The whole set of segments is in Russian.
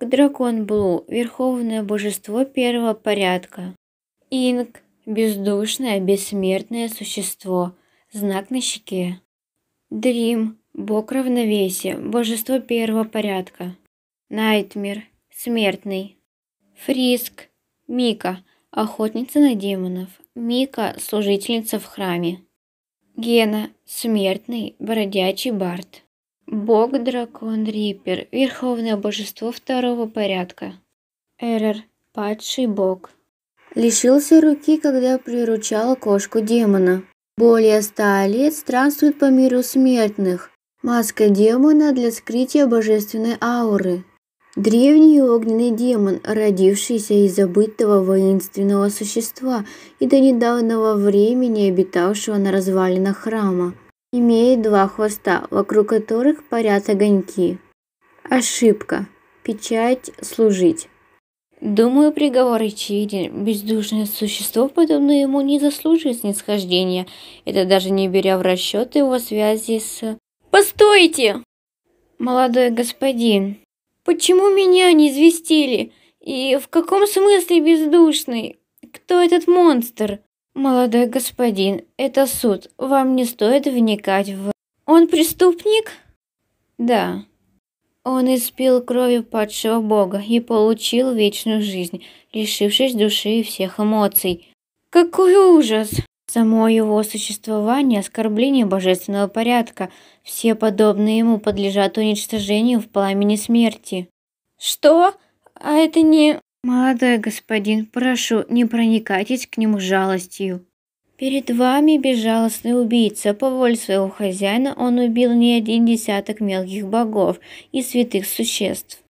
Дракон Блу – верховное божество первого порядка. Инг – бездушное, бессмертное существо, знак на щеке. Дрим – бог равновесия, божество первого порядка. Найтмер – смертный. Фриск – Мика – охотница на демонов. Мика – служительница в храме. Гена – смертный, бродячий бард. Бог Дракон Риппер, Верховное Божество второго порядка. Эрр, падший бог. Лишился руки, когда приручал кошку демона. Более ста лет странствует по миру смертных. Маска демона для скрытия божественной ауры. Древний огненный демон, родившийся из забытого воинственного существа и до недавнего времени обитавшего на развалинах храма имеет два хвоста, вокруг которых парят огоньки. Ошибка. Печать служить. Думаю, приговор очевиден. Бездушное существо, подобное ему, не заслуживает снисхождения. Это даже не беря в расчет его связи с... Постойте! Молодой господин, почему меня не известили? И в каком смысле бездушный? Кто этот монстр? «Молодой господин, это суд, вам не стоит вникать в...» «Он преступник?» «Да». Он испил кровью падшего бога и получил вечную жизнь, лишившись души и всех эмоций. Какой ужас! Само его существование – оскорбление божественного порядка. Все подобные ему подлежат уничтожению в пламени смерти. Что? А это не... Молодой господин, прошу, не проникайтесь к нему жалостью. Перед вами безжалостный убийца. По воле своего хозяина он убил не один десяток мелких богов и святых существ.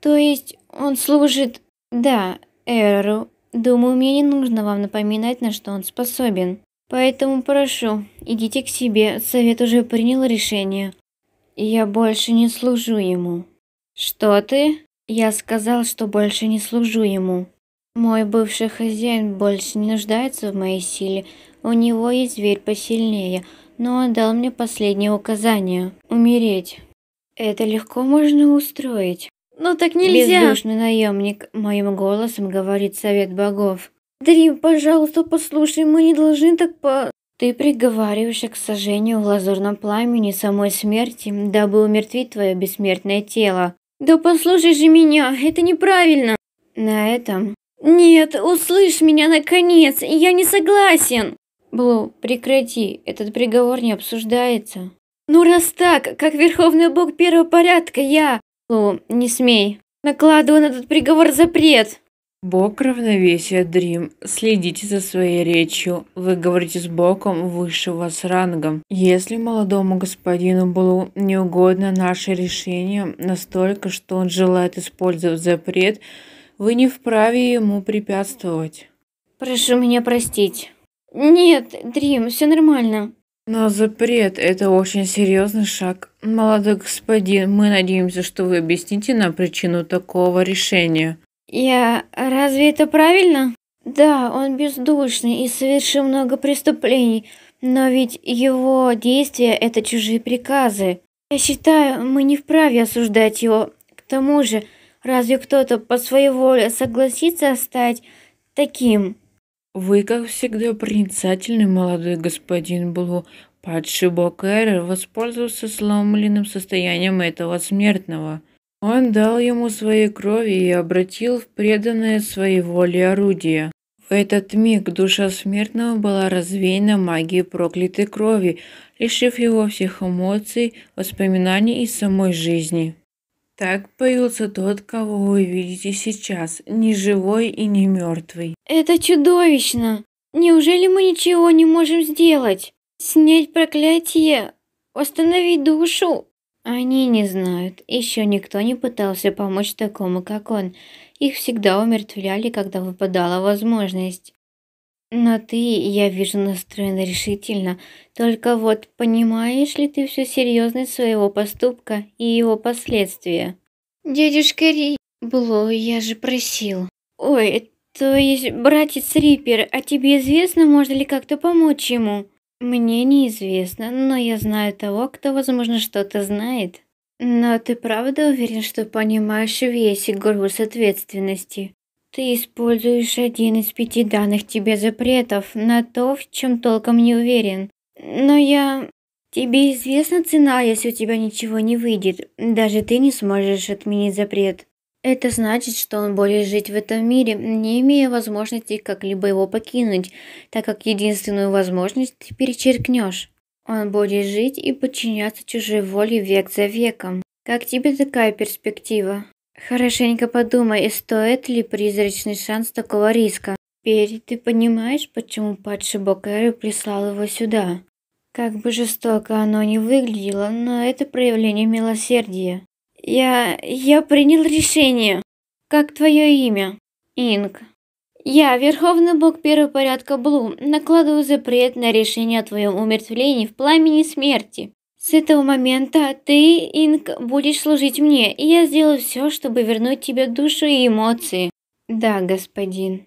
То есть он служит... Да, Эру. Думаю, мне не нужно вам напоминать, на что он способен. Поэтому прошу, идите к себе, совет уже принял решение. Я больше не служу ему. Что ты? Я сказал, что больше не служу ему. Мой бывший хозяин больше не нуждается в моей силе. У него есть зверь посильнее, но он дал мне последнее указание – умереть. Это легко можно устроить. Но ну так нельзя. Бездушный наемник моим голосом говорит совет богов. Дрим, пожалуйста, послушай, мы не должны так по... Ты приговариваешь к сожжению в лазурном пламени самой смерти, дабы умертвить твое бессмертное тело. Да послушай же меня, это неправильно. На этом. Нет, услышь меня наконец, я не согласен. Блу, прекрати, этот приговор не обсуждается. Ну раз так, как верховный бог первого порядка, я... Блу, не смей. Накладываю на этот приговор запрет. Бог равновесия Дрим, следите за своей речью. Вы говорите с Богом выше вас рангом. Если молодому господину было неугодно угодно наше решение настолько, что он желает использовать запрет, вы не вправе ему препятствовать. Прошу меня простить. Нет, Дрим, все нормально. Но запрет – это очень серьезный шаг. Молодой господин, мы надеемся, что вы объясните нам причину такого решения. Я... Разве это правильно? Да, он бездушный и совершил много преступлений, но ведь его действия – это чужие приказы. Я считаю, мы не вправе осуждать его. К тому же, разве кто-то по своей воле согласится стать таким? Вы, как всегда, проницательный молодой господин Блу. Падший Бокер воспользовался сломленным состоянием этого смертного – он дал ему своей крови и обратил в преданное своей воле орудие. В этот миг душа смертного была развеяна магией проклятой крови, лишив его всех эмоций, воспоминаний и самой жизни. Так появился тот, кого вы видите сейчас, не живой и не мертвый. Это чудовищно! Неужели мы ничего не можем сделать? Снять проклятие? Остановить душу? Они не знают. Еще никто не пытался помочь такому, как он. Их всегда умертвляли, когда выпадала возможность. Но ты, я вижу, настроена решительно. Только вот, понимаешь ли ты всю серьезность своего поступка и его последствия? Дядюшка Ри... Бло, я же просил. Ой, то есть, братец Риппер, а тебе известно, можно ли как-то помочь ему? Мне неизвестно, но я знаю того, кто, возможно, что-то знает. Но ты правда уверен, что понимаешь весь груз ответственности? Ты используешь один из пяти данных тебе запретов на то, в чем толком не уверен. Но я... Тебе известна цена, если у тебя ничего не выйдет. Даже ты не сможешь отменить запрет. Это значит, что он будет жить в этом мире, не имея возможности как-либо его покинуть, так как единственную возможность ты перечеркнешь. Он будет жить и подчиняться чужой воле век за веком. Как тебе такая перспектива? Хорошенько подумай, стоит ли призрачный шанс такого риска. Теперь ты понимаешь, почему падший Бокэры прислал его сюда. Как бы жестоко оно ни выглядело, но это проявление милосердия. Я... я принял решение. Как твое имя? Инг. Я, Верховный Бог Первого Порядка Блу, накладываю запрет на решение о твоем умертвлении в пламени смерти. С этого момента ты, Инг, будешь служить мне, и я сделаю все, чтобы вернуть тебе душу и эмоции. Да, господин.